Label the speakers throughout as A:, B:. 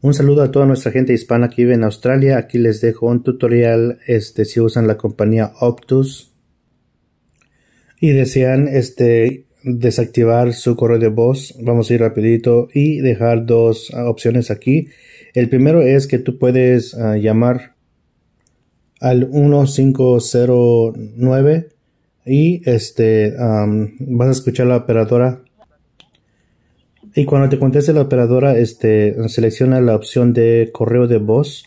A: Un saludo a toda nuestra gente hispana que vive en Australia. Aquí les dejo un tutorial este, si usan la compañía Optus y desean este, desactivar su correo de voz. Vamos a ir rapidito y dejar dos ah, opciones aquí. El primero es que tú puedes ah, llamar al 1509 y este vas a escuchar la operadora y cuando te conteste la operadora, este, selecciona la opción de correo de voz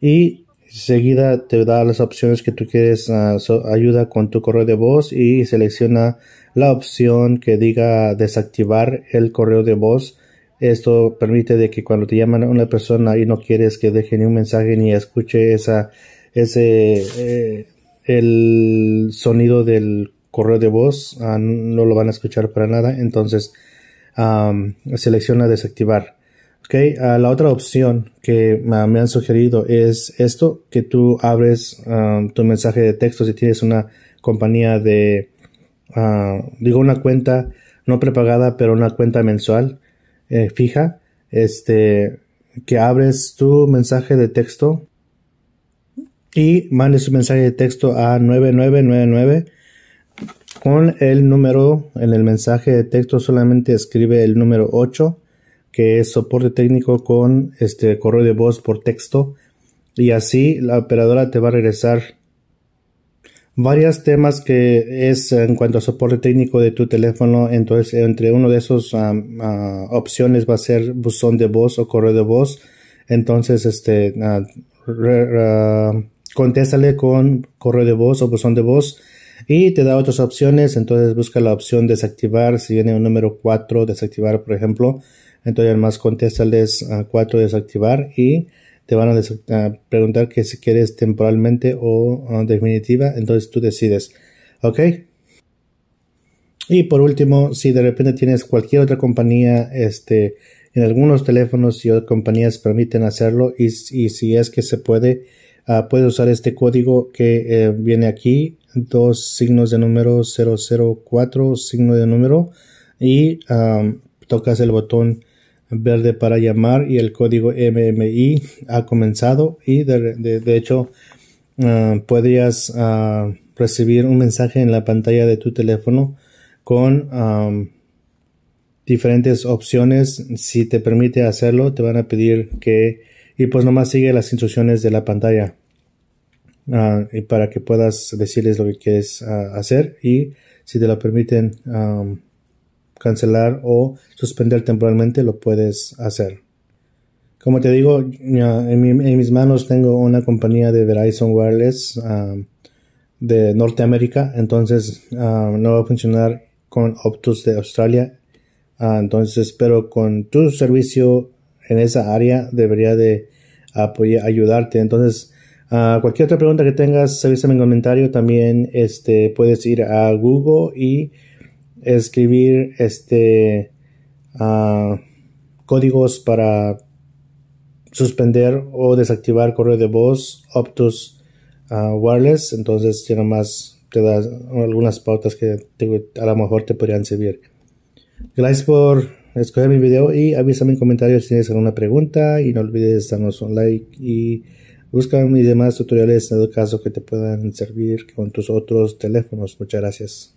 A: y seguida te da las opciones que tú quieres ah, ayuda con tu correo de voz y selecciona la opción que diga desactivar el correo de voz esto permite de que cuando te llaman una persona y no quieres que deje ni un mensaje ni escuche esa ese eh, el sonido del correo de voz ah, no lo van a escuchar para nada entonces selecciona desactivar. ok ah, la otra opción que me han sugerido es esto, que tú abres tu mensaje de texto si tienes una compañía de, ah, digo, una cuenta no prepagada, pero una cuenta mensual eh, fija, este, que abres tu mensaje de texto y mandes un mensaje de texto a 9999 con el número en el mensaje de texto solamente escribe el número 8 que es soporte técnico con este correo de voz por texto y así la operadora te va a regresar varios temas que es en cuanto a soporte técnico de tu teléfono entonces entre uno de esos opciones va a ser buzón de voz o correo de voz entonces este ah, contéstale con correo de voz o buzón de voz y te da otras opciones, entonces busca la opción desactivar, si viene un número 4, desactivar, por ejemplo, entonces además contéstales a 4 desactivar y te van a, preguntar que si quieres temporalmente o definitiva, entonces tú decides, ¿ok? Y por último, si de repente tienes cualquier otra compañía, este, en algunos teléfonos y otras compañías permiten hacerlo y, y si es que se puede, Ah, puedes usar este código que eh, viene aquí, dos signos de número 004, signo de número, y tocas el botón verde para llamar y el código MMI ha comenzado y de, hecho ah, podrías ah, recibir un mensaje en la pantalla de tu teléfono con diferentes opciones si te permite hacerlo te van a pedir que y pues nomás sigue las instrucciones de la pantalla. Ah, y para que puedas decirles lo que quieres ah, hacer y si te lo permiten cancelar o suspender temporalmente lo puedes hacer. Como te digo, en, mis manos tengo una compañía de Verizon Wireless de Norteamérica, entonces no va a funcionar con Optus de Australia. Ah, entonces, espero con tu servicio en esa área debería de ayudarte. Entonces, ah, cualquier otra pregunta que tengas, avísame en comentario. También este, puedes ir a Google y escribir este, ah, códigos para suspender o desactivar correo de voz Optus ah, Wireless. Entonces, tiene más te da algunas pautas que a lo mejor te podrían servir. Gracias por Escoge mi video y avísame en comentarios si tienes alguna pregunta y no olvides darnos un like y busca mis demás tutoriales en el caso que te puedan servir con tus otros teléfonos. Muchas gracias.